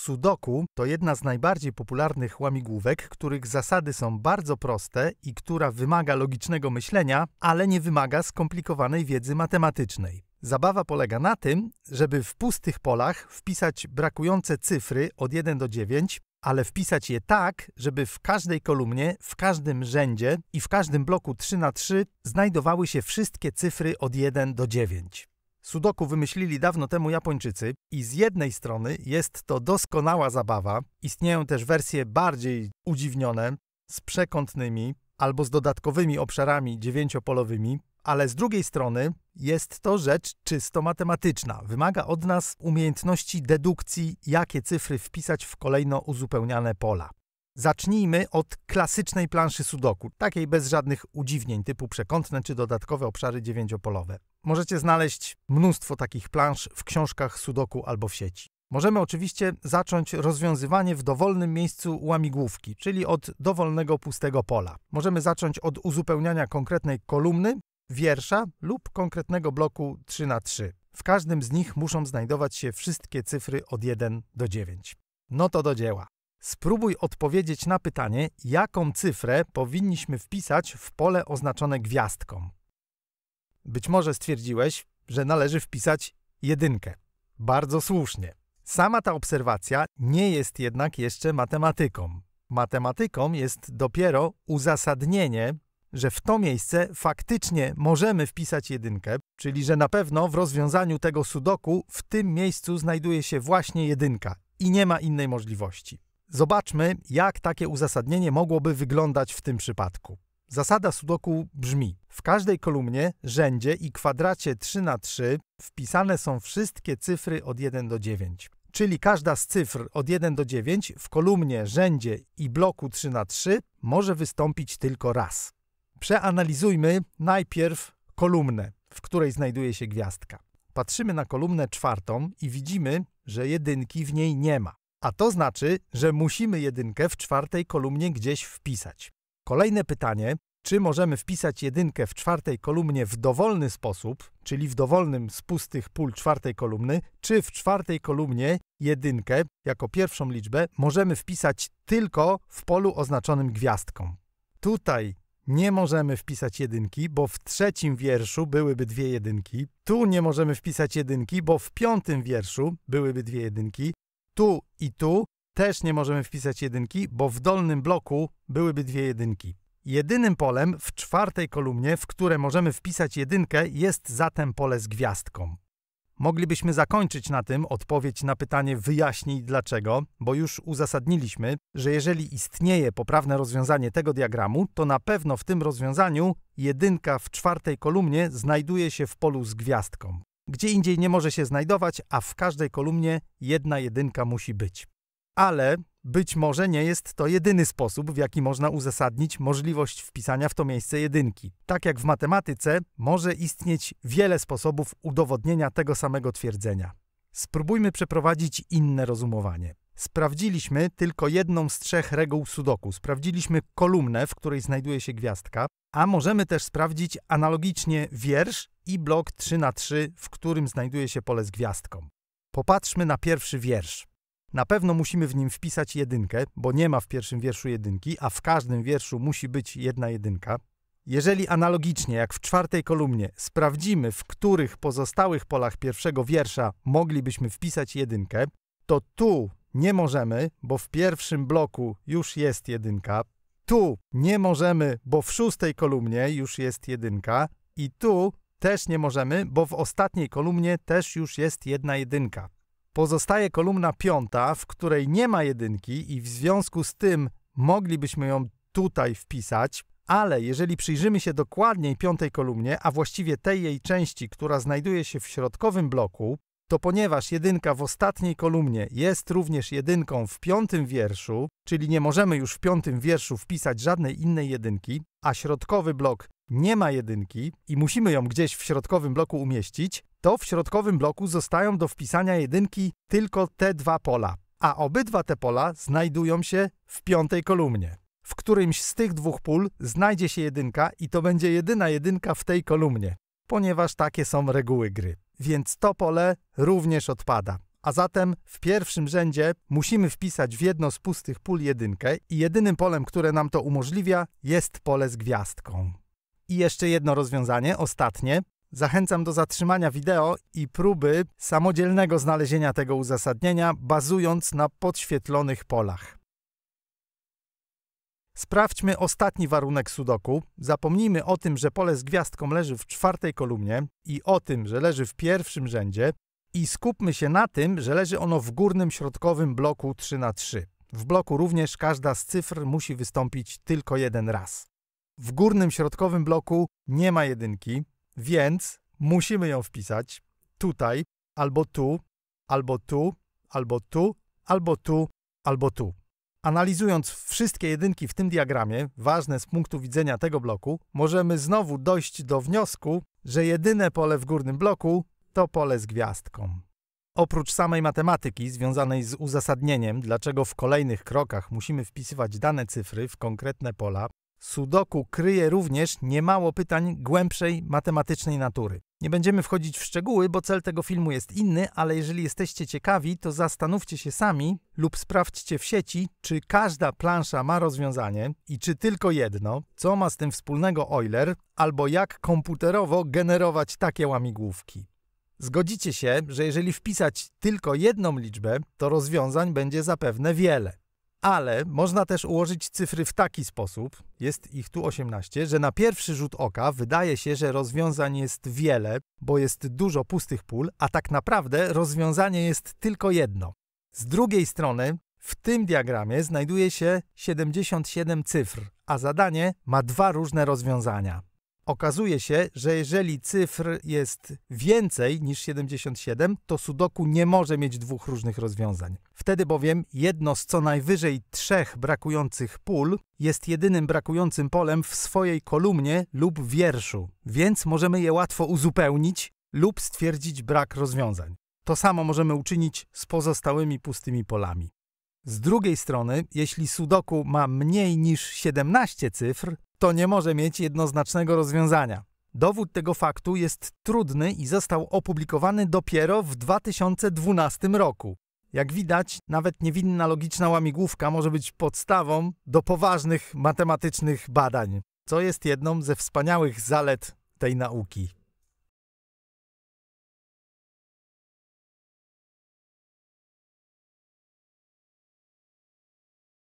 Sudoku to jedna z najbardziej popularnych łamigłówek, których zasady są bardzo proste i która wymaga logicznego myślenia, ale nie wymaga skomplikowanej wiedzy matematycznej. Zabawa polega na tym, żeby w pustych polach wpisać brakujące cyfry od 1 do 9, ale wpisać je tak, żeby w każdej kolumnie, w każdym rzędzie i w każdym bloku 3 na 3 znajdowały się wszystkie cyfry od 1 do 9. Sudoku wymyślili dawno temu Japończycy i z jednej strony jest to doskonała zabawa, istnieją też wersje bardziej udziwnione, z przekątnymi albo z dodatkowymi obszarami dziewięciopolowymi, ale z drugiej strony jest to rzecz czysto matematyczna. Wymaga od nas umiejętności dedukcji, jakie cyfry wpisać w kolejno uzupełniane pola. Zacznijmy od klasycznej planszy sudoku, takiej bez żadnych udziwnień typu przekątne czy dodatkowe obszary dziewięciopolowe. Możecie znaleźć mnóstwo takich plansz w książkach Sudoku albo w sieci. Możemy oczywiście zacząć rozwiązywanie w dowolnym miejscu łamigłówki, czyli od dowolnego pustego pola. Możemy zacząć od uzupełniania konkretnej kolumny, wiersza lub konkretnego bloku 3 na 3 W każdym z nich muszą znajdować się wszystkie cyfry od 1 do 9. No to do dzieła. Spróbuj odpowiedzieć na pytanie, jaką cyfrę powinniśmy wpisać w pole oznaczone gwiazdką. Być może stwierdziłeś, że należy wpisać jedynkę. Bardzo słusznie. Sama ta obserwacja nie jest jednak jeszcze matematyką. Matematyką jest dopiero uzasadnienie, że w to miejsce faktycznie możemy wpisać jedynkę, czyli że na pewno w rozwiązaniu tego sudoku w tym miejscu znajduje się właśnie jedynka i nie ma innej możliwości. Zobaczmy, jak takie uzasadnienie mogłoby wyglądać w tym przypadku. Zasada sudoku brzmi: w każdej kolumnie, rzędzie i kwadracie 3 na 3 wpisane są wszystkie cyfry od 1 do 9. Czyli każda z cyfr od 1 do 9 w kolumnie, rzędzie i bloku 3 na 3 może wystąpić tylko raz. Przeanalizujmy najpierw kolumnę, w której znajduje się gwiazdka. Patrzymy na kolumnę czwartą i widzimy, że jedynki w niej nie ma. A to znaczy, że musimy jedynkę w czwartej kolumnie gdzieś wpisać. Kolejne pytanie, czy możemy wpisać jedynkę w czwartej kolumnie w dowolny sposób, czyli w dowolnym z pustych pól czwartej kolumny, czy w czwartej kolumnie jedynkę jako pierwszą liczbę możemy wpisać tylko w polu oznaczonym gwiazdką. Tutaj nie możemy wpisać jedynki, bo w trzecim wierszu byłyby dwie jedynki. Tu nie możemy wpisać jedynki, bo w piątym wierszu byłyby dwie jedynki. Tu i tu też nie możemy wpisać jedynki, bo w dolnym bloku byłyby dwie jedynki. Jedynym polem w czwartej kolumnie, w które możemy wpisać jedynkę, jest zatem pole z gwiazdką. Moglibyśmy zakończyć na tym odpowiedź na pytanie wyjaśnij dlaczego, bo już uzasadniliśmy, że jeżeli istnieje poprawne rozwiązanie tego diagramu, to na pewno w tym rozwiązaniu jedynka w czwartej kolumnie znajduje się w polu z gwiazdką. Gdzie indziej nie może się znajdować, a w każdej kolumnie jedna jedynka musi być ale być może nie jest to jedyny sposób, w jaki można uzasadnić możliwość wpisania w to miejsce jedynki. Tak jak w matematyce, może istnieć wiele sposobów udowodnienia tego samego twierdzenia. Spróbujmy przeprowadzić inne rozumowanie. Sprawdziliśmy tylko jedną z trzech reguł sudoku. Sprawdziliśmy kolumnę, w której znajduje się gwiazdka, a możemy też sprawdzić analogicznie wiersz i blok 3 na 3 w którym znajduje się pole z gwiazdką. Popatrzmy na pierwszy wiersz. Na pewno musimy w nim wpisać jedynkę, bo nie ma w pierwszym wierszu jedynki, a w każdym wierszu musi być jedna jedynka. Jeżeli analogicznie, jak w czwartej kolumnie, sprawdzimy, w których pozostałych polach pierwszego wiersza moglibyśmy wpisać jedynkę, to tu nie możemy, bo w pierwszym bloku już jest jedynka. Tu nie możemy, bo w szóstej kolumnie już jest jedynka. I tu też nie możemy, bo w ostatniej kolumnie też już jest jedna jedynka. Pozostaje kolumna piąta, w której nie ma jedynki i w związku z tym moglibyśmy ją tutaj wpisać, ale jeżeli przyjrzymy się dokładniej piątej kolumnie, a właściwie tej jej części, która znajduje się w środkowym bloku, to ponieważ jedynka w ostatniej kolumnie jest również jedynką w piątym wierszu, czyli nie możemy już w piątym wierszu wpisać żadnej innej jedynki, a środkowy blok nie ma jedynki i musimy ją gdzieś w środkowym bloku umieścić, to w środkowym bloku zostają do wpisania jedynki tylko te dwa pola, a obydwa te pola znajdują się w piątej kolumnie. W którymś z tych dwóch pól znajdzie się jedynka i to będzie jedyna jedynka w tej kolumnie, ponieważ takie są reguły gry. Więc to pole również odpada. A zatem w pierwszym rzędzie musimy wpisać w jedno z pustych pól jedynkę i jedynym polem, które nam to umożliwia, jest pole z gwiazdką. I jeszcze jedno rozwiązanie, ostatnie. Zachęcam do zatrzymania wideo i próby samodzielnego znalezienia tego uzasadnienia, bazując na podświetlonych polach. Sprawdźmy ostatni warunek sudoku. Zapomnijmy o tym, że pole z gwiazdką leży w czwartej kolumnie i o tym, że leży w pierwszym rzędzie i skupmy się na tym, że leży ono w górnym środkowym bloku 3x3. W bloku również każda z cyfr musi wystąpić tylko jeden raz. W górnym środkowym bloku nie ma jedynki, więc musimy ją wpisać tutaj, albo tu, albo tu, albo tu, albo tu, albo tu. Analizując wszystkie jedynki w tym diagramie, ważne z punktu widzenia tego bloku, możemy znowu dojść do wniosku, że jedyne pole w górnym bloku to pole z gwiazdką. Oprócz samej matematyki związanej z uzasadnieniem, dlaczego w kolejnych krokach musimy wpisywać dane cyfry w konkretne pola, Sudoku kryje również niemało pytań głębszej matematycznej natury. Nie będziemy wchodzić w szczegóły, bo cel tego filmu jest inny, ale jeżeli jesteście ciekawi, to zastanówcie się sami lub sprawdźcie w sieci, czy każda plansza ma rozwiązanie i czy tylko jedno, co ma z tym wspólnego Euler, albo jak komputerowo generować takie łamigłówki. Zgodzicie się, że jeżeli wpisać tylko jedną liczbę, to rozwiązań będzie zapewne wiele ale można też ułożyć cyfry w taki sposób, jest ich tu 18, że na pierwszy rzut oka wydaje się, że rozwiązań jest wiele, bo jest dużo pustych pól, a tak naprawdę rozwiązanie jest tylko jedno. Z drugiej strony, w tym diagramie znajduje się 77 cyfr, a zadanie ma dwa różne rozwiązania. Okazuje się, że jeżeli cyfr jest więcej niż 77, to Sudoku nie może mieć dwóch różnych rozwiązań. Wtedy bowiem jedno z co najwyżej trzech brakujących pól jest jedynym brakującym polem w swojej kolumnie lub wierszu, więc możemy je łatwo uzupełnić lub stwierdzić brak rozwiązań. To samo możemy uczynić z pozostałymi pustymi polami. Z drugiej strony, jeśli sudoku ma mniej niż 17 cyfr, to nie może mieć jednoznacznego rozwiązania. Dowód tego faktu jest trudny i został opublikowany dopiero w 2012 roku. Jak widać, nawet niewinna logiczna łamigłówka może być podstawą do poważnych matematycznych badań, co jest jedną ze wspaniałych zalet tej nauki.